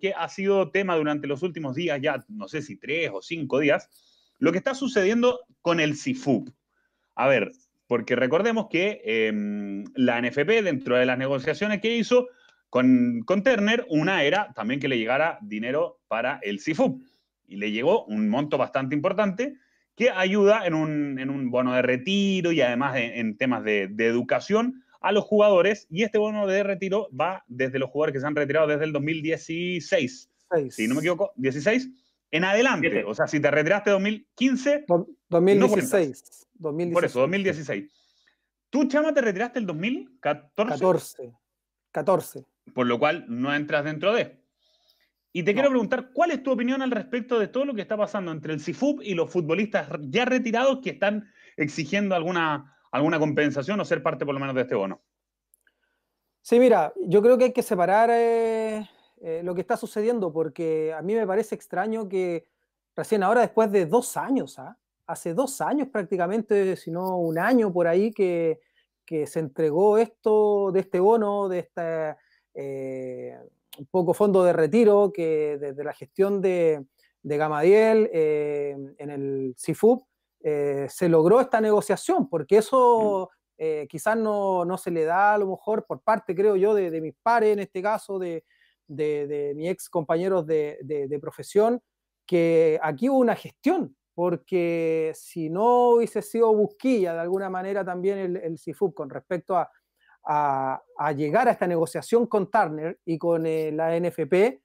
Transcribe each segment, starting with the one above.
que ha sido tema durante los últimos días, ya no sé si tres o cinco días, lo que está sucediendo con el CIFUP. A ver, porque recordemos que em, la NFP, dentro de las negociaciones que hizo con, con, Turner, una era también que le llegara dinero para el CIFUP. Y le llegó un monto bastante importante que ayuda en un, en un bono de retiro y además en, temas de, de educación a los jugadores y este bono de retiro va desde los jugadores que se han retirado desde el 2016, si no me equivoco, 16, en adelante. O sea, si te retiraste 2015... 2016, Por eso, 2016. Tú, Chama, te retiraste el 2014. 14. 14. Por lo cual no entras dentro de... Y te quiero preguntar, ¿cuál es tu opinión al respecto de todo lo que está pasando entre el CIFUP y los futbolistas ya retirados que están exigiendo alguna alguna compensación o ser parte por lo menos de este bono. Sí, mira, yo creo que hay que separar eh, eh, lo que está sucediendo porque a mí me parece extraño que recién ahora, después de dos años, ¿ah? hace dos años prácticamente, si no un año por ahí, que, se entregó esto de este bono, de este poco fondo de retiro que desde la gestión de, Gamadiel en el CIFUP eh, se logró esta negociación, porque eso mm. eh, quizás no, se le da a lo mejor por parte, creo yo, de, mis pares, en este caso, de, de, mis ex compañeros de, profesión, que aquí hubo una gestión, porque si no hubiese sido busquilla de alguna manera también el, el con respecto a, llegar a esta negociación con Turner y con eh, la NFP,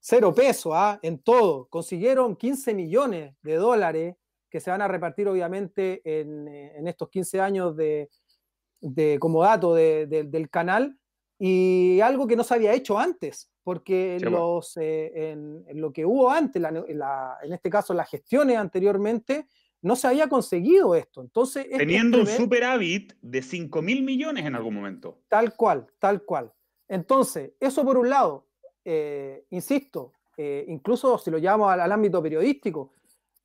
cero peso ¿ah? en todo. Consiguieron 15 millones de dólares que se van a repartir obviamente en, eh, en estos 15 años de, como dato del canal y algo que no se había hecho antes, porque los, eh, en, lo que hubo antes, la, en este caso las gestiones anteriormente, no se había conseguido esto. Entonces, este Teniendo un superávit de 5 mil millones en algún momento. Tal cual, tal cual. Entonces, eso por un lado, eh, insisto, incluso si lo llevamos al, ámbito periodístico,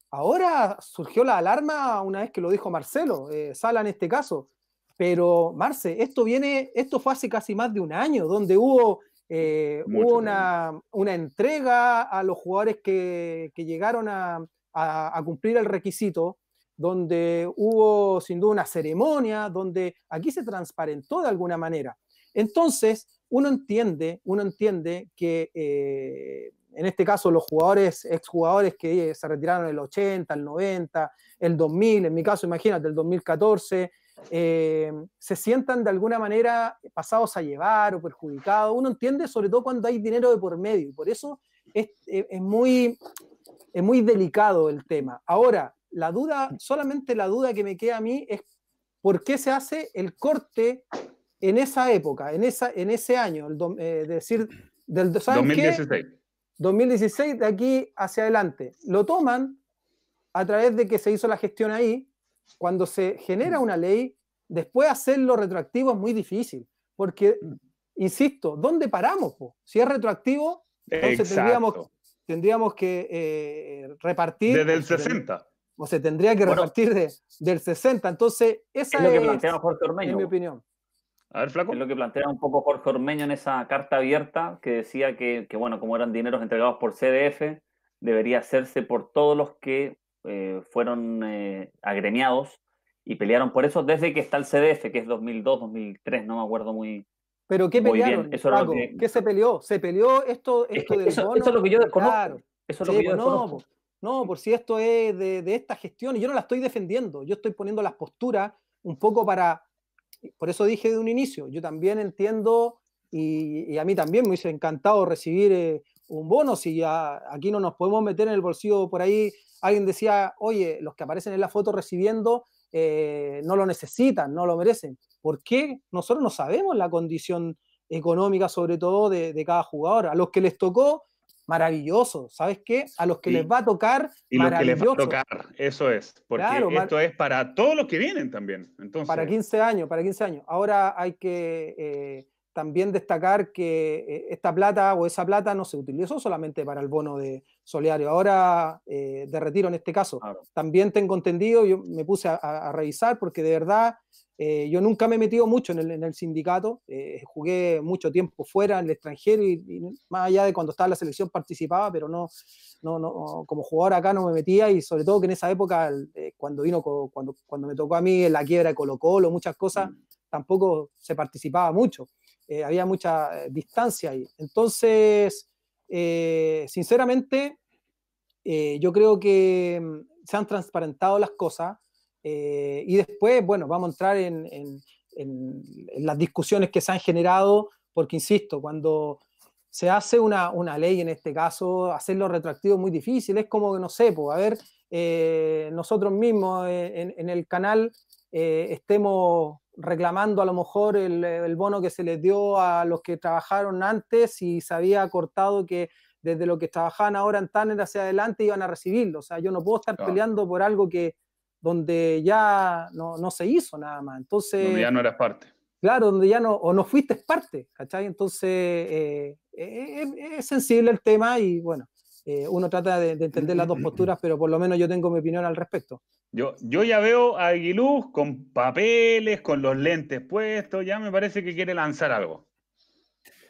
Ahora surgió la alarma una vez que lo dijo Marcelo, eh, Sala en este caso. Pero, Marce, esto viene, esto fue hace casi más de un año, donde hubo, eh, una, entrega a los jugadores que, llegaron a, cumplir el requisito, donde hubo sin duda una ceremonia, donde aquí se transparentó de alguna manera. Entonces, uno entiende, uno entiende que eh, en este caso los jugadores, exjugadores que eh, se retiraron en el 80, el 90, el 2000, en mi caso imagínate, el 2014, eh, se sientan de alguna manera pasados a llevar o perjudicados. Uno entiende sobre todo cuando hay dinero de por medio y por eso eh, es, muy, es muy delicado el tema. Ahora, la duda, solamente la duda que me queda a mí es por qué se hace el corte en esa época, en, esa, en ese año, es decir, del, 2016. 2016 de aquí hacia adelante. Lo toman a través de que se hizo la gestión ahí. Cuando se genera una ley, después hacerlo retroactivo es muy difícil, porque, mm. insisto, ¿dónde paramos? Si es retroactivo, entonces tendríamos, que eh, repartir... Desde el 60. O se tendría que repartir de, del 60. Entonces, esa es, lo mi opinión. A ver, flaco. Es lo que plantea un poco Jorge Ormeño en esa carta abierta que decía que, bueno, como eran dineros entregados por CDF, debería hacerse por todos los que eh, fueron eh, agremiados y pelearon por eso desde que está el CDF, que es 2002, 2003, no me acuerdo muy, ¿Pero qué pelearon? que... ¿Qué se peleó? ¿Se peleó esto, esto la es lo que yo Eso que pues, No, por pues, pues si esto es de, esta gestión, y yo no la estoy defendiendo, yo estoy poniendo las posturas un poco para, por eso dije de un inicio, yo también entiendo y, a mí también me hubiese encantado recibir eh, un bono si aquí no nos podemos meter en el bolsillo por ahí. Alguien decía, oye, los que aparecen en la foto recibiendo eh, no lo necesitan, no lo merecen. ¿Por qué? Nosotros no sabemos la condición económica, sobre todo, de, de cada jugador. A los que les tocó maravilloso. ¿Sabes qué? A los que les va a tocar, y maravilloso. que les va a tocar, eso es. Porque claro, esto es para todos los que vienen también. Entonces, para 15 años, para 15 años. Ahora hay que eh, también destacar que eh, esta plata o esa plata no se utilizó solamente para el bono de solidario, ahora eh, de retiro en este caso. También tengo entendido, yo me puse a, revisar porque de verdad eh, yo nunca me he metido mucho en el, sindicato, jugué mucho tiempo fuera, en el extranjero y, más allá de cuando estaba en la selección participaba, pero no, no, no, como jugador acá no me metía y sobre todo que en esa época, cuando vino, cuando, cuando me tocó a mí la quiebra de Colo Colo, muchas cosas, mm. tampoco se participaba mucho. Eh, había mucha eh, distancia ahí. Entonces, eh, sinceramente, yo creo que mm, se han transparentado las cosas y después, bueno, vamos a entrar en, las discusiones que se han generado, porque, insisto, cuando se hace una, ley en este caso, hacerlo retroactivo es muy difícil, es como que, no sé, pues, a ver, nosotros mismos en, el canal estemos reclamando a lo mejor el, bono que se les dio a los que trabajaron antes y se había cortado que desde lo que trabajaban ahora en Tanner hacia adelante iban a recibirlo. O sea, yo no puedo estar peleando por algo que donde ya no, se hizo nada más. Entonces, donde ya no eras parte. Claro, donde ya no, o no fuiste parte, ¿cachai? Entonces, eh, eh, es sensible el tema y bueno, eh, uno trata de, entender las dos posturas, pero por lo menos yo tengo mi opinión al respecto. Yo, yo ya veo a Aguiluz con papeles, con los lentes puestos, ya me parece que quiere lanzar algo.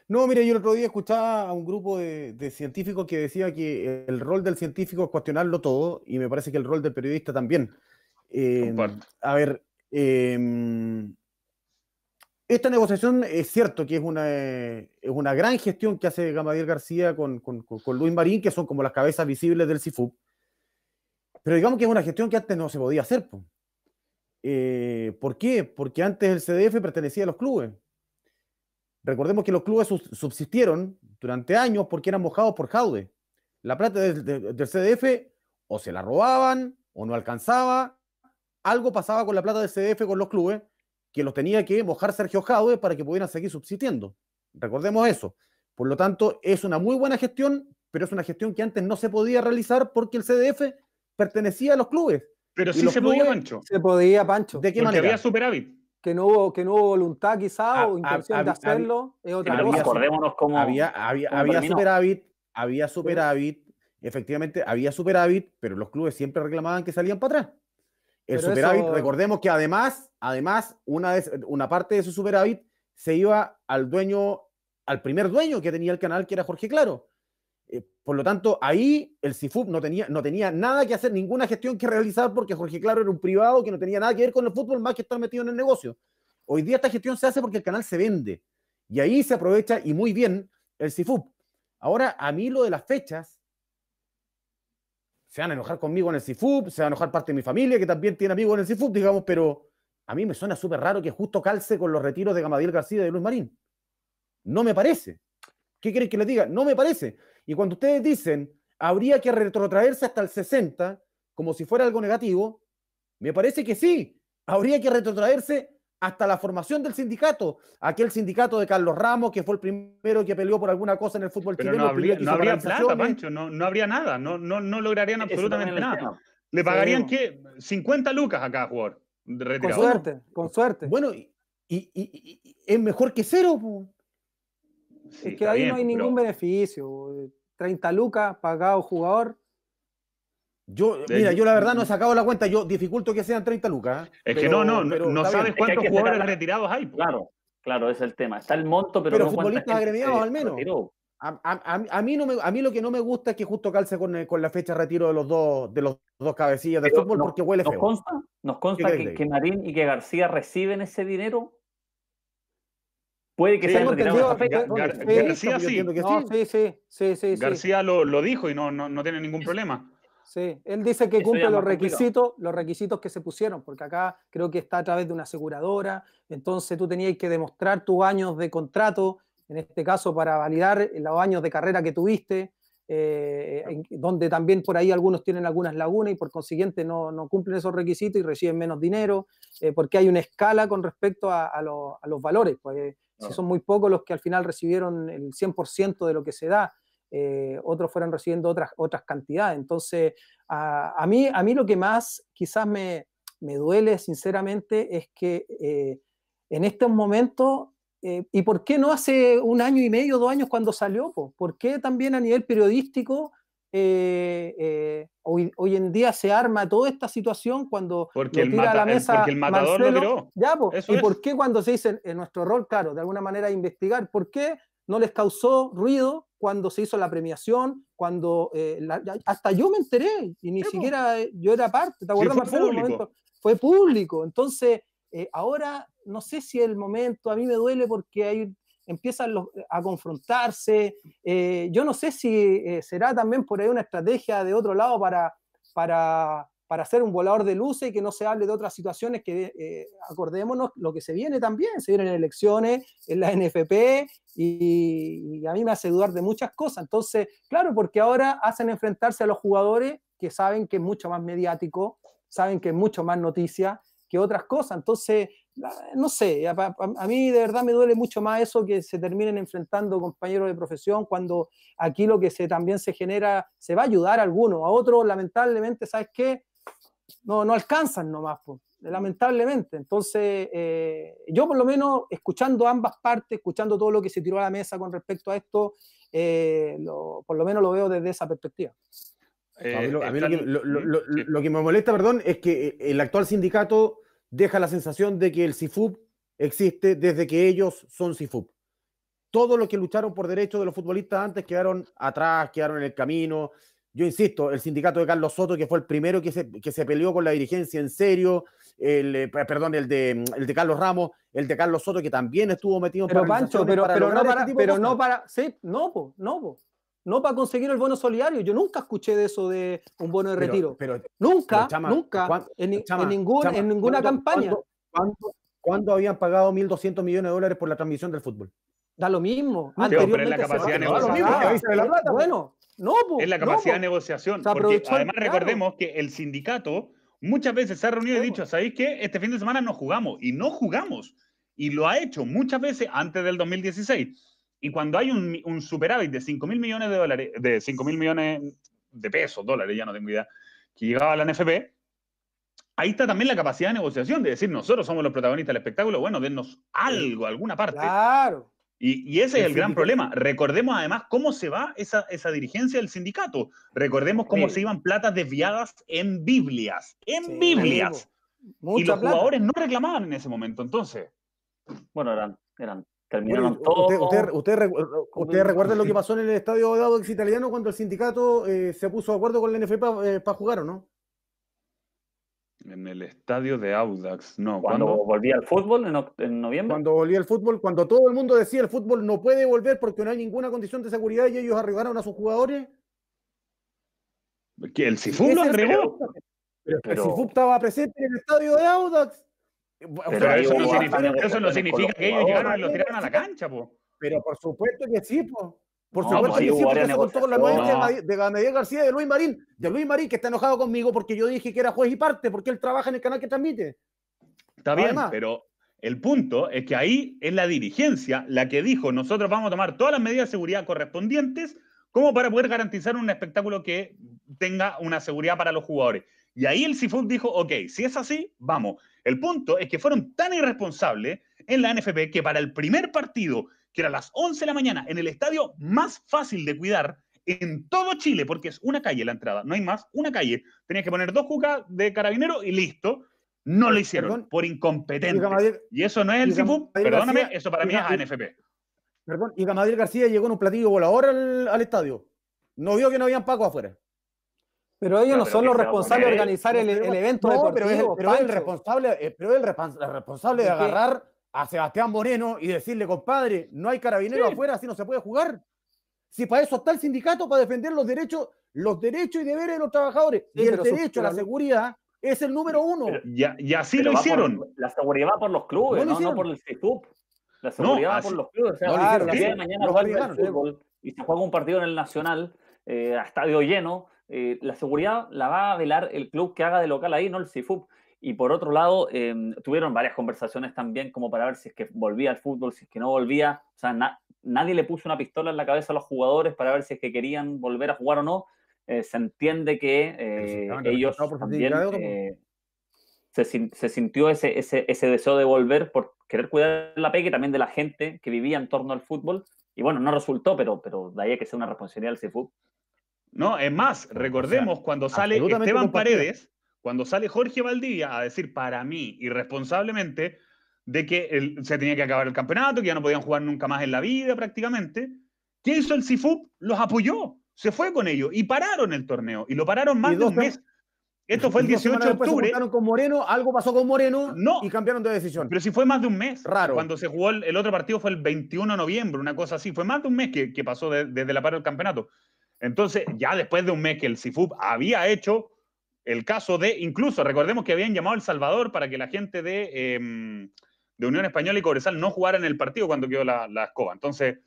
No, mire, yo el otro día escuchaba a un grupo de, científicos que decía que el rol del científico es cuestionarlo todo y me parece que el rol del periodista también. Eh, a ver, eh, esta negociación es cierto que es una, una gran gestión que hace Gamadiel García con, Luis Marín, que son como las cabezas visibles del CIFUP. Pero digamos que es una gestión que antes no se podía hacer. Eh, ¿Por qué? Porque antes el CDF pertenecía a los clubes. Recordemos que los clubes subsistieron durante años porque eran mojados por jaude. La plata del CDF o se la robaban o no alcanzaba. Algo pasaba con la plata del CDF con los clubes que los tenía que mojar Sergio Jaude para que pudieran seguir subsistiendo. Recordemos eso. Por lo tanto, es una muy buena gestión, pero es una gestión que antes no se podía realizar porque el CDF pertenecía a los clubes. Pero sí se podía, Pancho. Se podía, Pancho. ¿De qué Porque manera? había superávit. Que no hubo, que no hubo voluntad quizá ah, o ah, intención de hacerlo. había, había, superávit, había superávit, efectivamente había superávit, pero los clubes siempre reclamaban que salían para atrás. El superávit, recordemos que además, además una, vez, una parte de su superávit se iba al dueño, al primer dueño que tenía el canal, que era Jorge Claro. Eh, por lo tanto, ahí el CIFUP no tenía, no tenía nada que hacer, ninguna gestión que realizar, porque Jorge Claro era un privado que no tenía nada que ver con el fútbol, más que estar metido en el negocio. Hoy día esta gestión se hace porque el canal se vende. Y ahí se aprovecha, y muy bien, el CIFUP. Ahora, a mí lo de las fechas, se van a enojar conmigo en el CIFUB, se van a enojar parte de mi familia que también tiene amigos en el CIFUB, digamos, pero a mí me suena súper raro que justo calce con los retiros de Gamadiel García y de Luis Marín. No me parece. ¿Qué quieren que les diga? No me parece. Y cuando ustedes dicen, habría que retrotraerse hasta el 60, como si fuera algo negativo, me parece que sí, habría que retrotraerse hasta la formación del sindicato, aquel sindicato de Carlos Ramos, que fue el primero que peleó por alguna cosa en el fútbol No habría, plata, Pancho, no, habría nada, no, no, lograrían absolutamente nada. Le pagarían, ¿qué? 50 lucas a cada jugador. Con suerte, con suerte. Bueno, y, es mejor que cero. es que ahí no hay ningún beneficio. 30 lucas pagado jugador, yo, mira, yo la verdad no he sacado la cuenta, yo dificulto que sean 30 lucas. ¿ah? Es que no, no, no sabes cuántos jugadores retirados hay. Claro, claro, es el tema. Está el monto, pero. Pero no futbolistas agremiados al menos. A, mí no me, a mí lo que no me gusta es que justo calce con, eh, con la fecha de retiro de los dos, de los dos cabecillas de fútbol, porque huele nos feo. nos consta que, que, Marín y que García reciben ese dinero. Puede que sea. porque no García sí. sí. sí, sí, sí, García lo, lo dijo y no, no, no tiene ningún problema. Sí, él dice que cumple los requisitos, los requisitos que se pusieron, porque acá creo que está a través de una aseguradora, entonces tú tenías que demostrar tus años de contrato, en este caso para validar los años de carrera que tuviste, eh, donde también por ahí algunos tienen algunas lagunas y por consiguiente no, cumplen esos requisitos y reciben menos dinero, eh, porque hay una escala con respecto a, los valores, pues eh, si son muy pocos los que al final recibieron el 100% de lo que se da. Eh, otros fueran recibiendo otras, otras cantidades. Entonces, a, mí, a mí lo que más quizás me, duele sinceramente es que eh, en estos momentos, eh, ¿y por qué no hace un año y medio, dos años cuando salió? ¿Por qué también a nivel periodístico hoy, hoy, en día se arma toda esta situación cuando porque el, matador lo tiró. ¿Y por qué cuando se dice en nuestro rol, claro, de alguna manera investigar, por qué no les causó ruido cuando se hizo la premiación, cuando eh, hasta yo me enteré y ni siquiera eh, yo era parte, ¿te acuerdas, fue Público. Fue público. Entonces, eh, ahora no sé si el momento, a mí me duele porque ahí empiezan a confrontarse. yo no sé si será también por ahí una estrategia de otro lado para, para para ser un volador de luces y que no se hable de otras situaciones que, eh, acordémonos, lo que se viene también, se vienen elecciones en la NFP y, a mí me hace dudar de muchas cosas. Entonces, claro, porque ahora hacen enfrentarse a los jugadores que saben que es mucho más mediático, saben que es mucho más noticia que otras cosas. Entonces, no sé, a, mí de verdad me duele mucho más eso que se terminen enfrentando compañeros de profesión cuando aquí lo que se, también se genera, se va a ayudar a algunos, a otros lamentablemente, ¿sabes qué? no, no alcanzan nomás, mm. lamentablemente. Entonces, eh, yo por lo menos, escuchando ambas partes, escuchando todo lo que se tiró a la mesa con respecto a esto, eh, por lo menos lo veo desde esa perspectiva. lo, que, me molesta, perdón, es que eh, el actual sindicato deja la sensación de que el Cifup existe desde que ellos son CIFUB. Todos los que lucharon por derechos de los futbolistas antes quedaron atrás, quedaron en el camino, yo insisto, el sindicato de Carlos Soto, que fue el primero que se, que peleó con la dirigencia en serio, el, eh, perdón, el de, el de Carlos Ramos, el de Carlos Soto, que también estuvo metido en Pero Pancho, pero, pero este no para, no sí, no, no, po, no para conseguir el bono solidario. Yo nunca escuché de eso de un bono de retiro. nunca, nunca, en, en, ninguna campaña. ¿cuándo, habían pagado 1.200 millones de dólares por la transmisión del fútbol? Da lo mismo. Bueno, es la capacidad de negociación. Porque además recordemos que el sindicato muchas veces se ha reunido y dicho, ¿sabéis qué? Este fin de semana no jugamos y no jugamos. Y lo ha hecho muchas veces antes del 2016. Y cuando hay un, superávit de 5 mil millones de dólares, de 5 mil millones de pesos, dólares, ya no tengo idea, que llegaba a la NFP, ahí está también la capacidad de negociación, de decir, nosotros somos los protagonistas del espectáculo, bueno, dennos algo, alguna parte. Claro. Y, ese es el gran problema. Recordemos además cómo se va esa, dirigencia del sindicato. Recordemos cómo se iban platas desviadas en Biblias. En Biblias. Y los jugadores no reclamaban en ese momento, entonces. Bueno, eran, eran terminaron todos. Usted, usted, recuerda lo que pasó en el estadio de ex italiano cuando el sindicato eh, se puso de acuerdo con la NFL eh, para jugar, ¿o no? En el estadio de Audax, no. Cuando volví al fútbol en, noviembre. Cuando volví al fútbol, cuando todo el mundo decía el fútbol no puede volver porque no hay ninguna condición de seguridad y ellos arribaron a sus jugadores. que ¿El Sifu lo arribó? Pero, el Sifu estaba presente en el estadio de Audax. Pero eso, no significa, que ellos llegaron y lo tiraron a la cancha, po. Pero por supuesto que sí, po. Por supuesto pues, con la nueva de, Gamediel García y de Luis Marín. De Luis Marín, que está enojado conmigo porque yo dije que era juez y parte, porque él trabaja en el canal que transmite. Está bien, pero el punto es que ahí es la dirigencia la que dijo, nosotros vamos a tomar todas las medidas de seguridad correspondientes como para poder garantizar un espectáculo que tenga una seguridad para los jugadores. Y ahí el Sifu dijo, ok, si es así, vamos. El punto es que fueron tan irresponsables en la NFP que para el primer partido que era a las 11 de la mañana, en el estadio más fácil de cuidar en todo Chile, porque es una calle la entrada, no hay más, una calle. Tenías que poner dos cucas de carabinero y listo. No lo hicieron por incompetencia. Y, eso no es el CIFU, perdóname, eso para mí es ANFP. y Gamadiel García llegó en un platillo volador al, estadio. No vio que no habían Paco afuera. Pero ellos no, son los responsables de organizar el, evento no, Pero es el, responsable, eh, pero el responsable de agarrar a Sebastián Moreno y decirle, compadre, no hay carabinero afuera, así no se puede jugar. Si para eso está el sindicato, para defender los derechos, los derechos y deberes de los trabajadores. y el derecho a la seguridad es el número uno. y, así lo hicieron. la seguridad va por los clubes, no, por el CIFUP. La seguridad va por los clubes. O de mañana y se juega un partido en el Nacional eh, a estadio lleno. Eh, la seguridad la va a velar el club que haga de local ahí, no el CIFUP. Y por otro lado, em, tuvieron varias conversaciones también como para ver si es que volvía al fútbol, si es que no volvía. O sea, nadie le puso una pistola en la cabeza a los jugadores para ver si es que querían volver a jugar o no. Eh, se entiende que eh, ellos también eh, se, sintió ese, ese, deseo de volver por querer cuidar la pega y también de la gente que vivía en torno al fútbol. Y bueno, no resultó, pero, pero de ahí hay que sea una responsabilidad del CFU No, es más, recordemos cuando sale Esteban Paredes, cuando sale Jorge Valdivia a decir para mí, irresponsablemente, de que se tenía que acabar el campeonato, que ya no podían jugar nunca más en la vida prácticamente, ¿qué hizo el CIFUP? Los apoyó, se fue con ellos y pararon el torneo. Y lo pararon más de un mes. Esto fue el 18 de octubre. Se con Moreno, algo pasó con Moreno no, y cambiaron de decisión. Pero si fue más de un mes. Raro. Cuando se jugó el, otro partido fue el 21 de noviembre, una cosa así. Fue más de un mes que, pasó desde la par del campeonato. Entonces, ya después de un mes que el CIFUP había hecho el caso de, incluso recordemos que habían llamado a El Salvador para que la gente de, em, de Unión Española y Cobresal no jugara en el partido cuando quedó la, escoba. Entonces,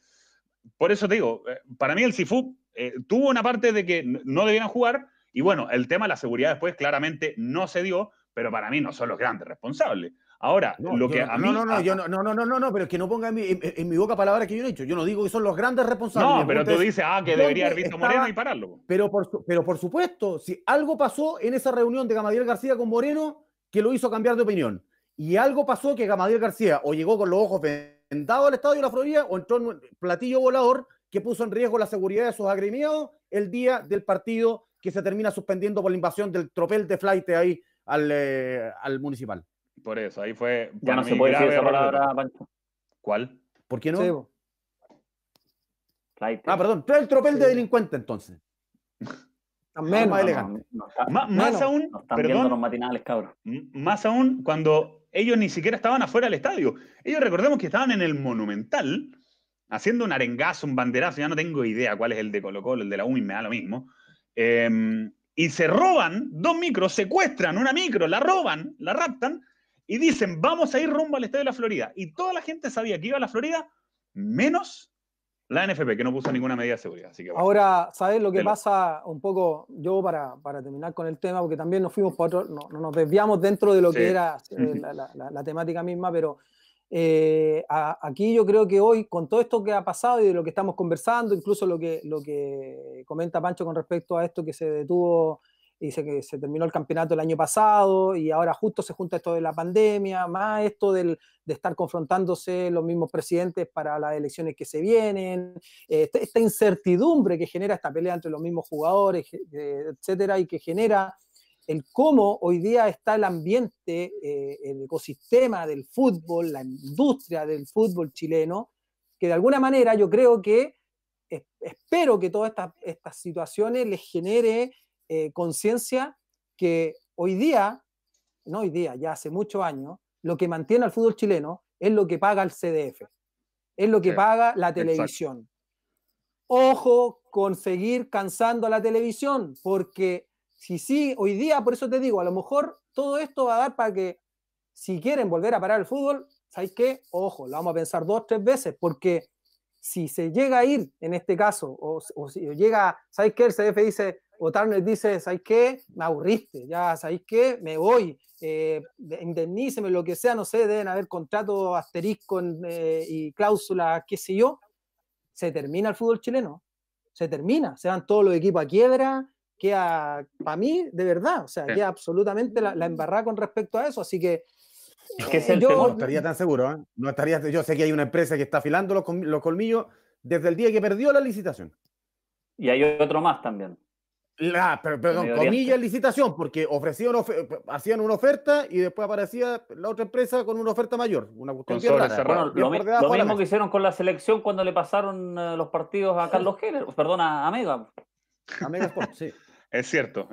por eso te digo, eh, para mí el Cifu eh, tuvo una parte de que no debían jugar y bueno, el tema de la seguridad después claramente no se dio, pero para mí no son los grandes responsables. Ahora, lo que a mí. No, no, no, yo no, no, no, no, pero es que no ponga en mi, boca palabras que yo no he dicho. Yo no digo que son los grandes responsables. No, pero tú dices, ah, que debería haber visto Moreno y pararlo. Pero por, pero por supuesto, si algo pasó en esa reunión de Gamadiel García con Moreno que lo hizo cambiar de opinión. Y algo pasó que Gamadiel García o llegó con los ojos vendados al estadio de la Florida o entró en un platillo volador que puso en riesgo la seguridad de sus agremiados el día del partido que se termina suspendiendo por la invasión del tropel de flight ahí al, eh, al municipal. Por eso, ahí fue. Ya no se puede decir esa palabra, ¿Cuál? ¿Por qué no? ah, perdón, trae el tropel de delincuente entonces. más aún, perdón, matinales, Más aún cuando ellos ni siquiera estaban afuera del estadio. Ellos recordemos que estaban en el Monumental haciendo un arengazo, un banderazo, ya no tengo idea cuál es el de Colo Colo, el de la UMI, me da lo mismo. Em, y se roban dos micros, secuestran una micro, la roban, la raptan y dicen, vamos a ir rumbo al estadio de la Florida. Y toda la gente sabía que iba a la Florida, menos la NFP, que no puso ninguna medida de seguridad. Así que Ahora, ¿sabes lo que pasa un poco? Yo, para, terminar con el tema, porque también nos fuimos para otro, nos desviamos dentro de lo que era eh, la, temática misma, pero eh, aquí yo creo que hoy, con todo esto que ha pasado y de lo que estamos conversando, incluso lo que, lo que comenta Pancho con respecto a esto que se detuvo dice que se, terminó el campeonato el año pasado y ahora justo se junta esto de la pandemia, más esto de estar confrontándose los mismos presidentes para las elecciones que se vienen, este, esta, incertidumbre que genera esta pelea entre los mismos jugadores, eh, etcétera, y que genera el cómo hoy día está el ambiente, eh, el ecosistema del fútbol, la industria del fútbol chileno, que de alguna manera yo creo que espero que todas estas, estas situaciones les genere eh, conciencia que hoy día, no hoy día, ya hace muchos años, lo que mantiene al fútbol chileno es lo que paga el CDF, es lo que paga la televisión. Ojo con seguir cansando a la televisión, porque si sí, hoy día, por eso te digo, a lo mejor todo esto va a dar para que si quieren volver a parar el fútbol, ¿sabes qué? Ojo, lo vamos a pensar dos, tres veces, porque si se llega a ir en este caso, o, si llega, ¿sabes qué? El CDF dice, o dice, ¿sabes qué? Me aburriste, ya, ¿sabes qué? Me voy, eh, indemníceme, lo que sea, no sé, deben haber contratos asterisco eh, y cláusulas, qué sé yo. Se termina el fútbol chileno, se termina, se van todos los equipos a quiebra, queda, para mí, de verdad, o sea, que queda absolutamente la, la embarrada con respecto a eso, así que eh, yo, No estaría tan seguro, ¿eh? No estaría, yo sé que hay una empresa que está afilando los, colmillos desde el día que perdió la licitación. Y hay otro más también. La, perdón, comillas licitación, porque ofrecían hacían una oferta y después aparecía la otra empresa con una oferta mayor. Una cuestión lo, mismo que hicieron con la selección cuando le pasaron eh, los partidos a Carlos Keller perdona a, Mega. sí. Es cierto,